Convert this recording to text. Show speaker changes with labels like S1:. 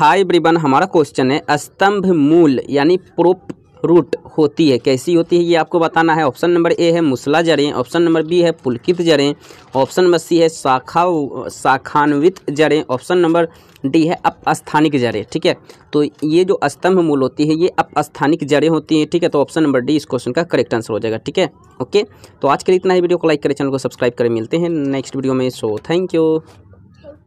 S1: high ब्रिबन हमारा question है स्तंभ मूल यानी प्रोप रूट होती है कैसी होती है ये आपको बताना है ऑप्शन नंबर ए है मुसला जड़ें ऑप्शन नंबर बी है पुलकित जड़ें ऑप्शन नंबर सी है शाखा शाखान्वित जड़ें ऑप्शन नंबर डी है अपस्थानिक जड़ें ठीक है तो ये जो स्तंभ मूल होती है ये अपस्थानिक जड़ें होती हैं ठीक है तो ऑप्शन नंबर डी इस क्वेश्चन का करेक्ट आंसर हो जाएगा ठीक है ओके तो आज के लिए इतना ही वीडियो को लाइक करें चैनल को सब्सक्राइब करें मिलते हैं नेक्स्ट वीडियो में सो थैंक यू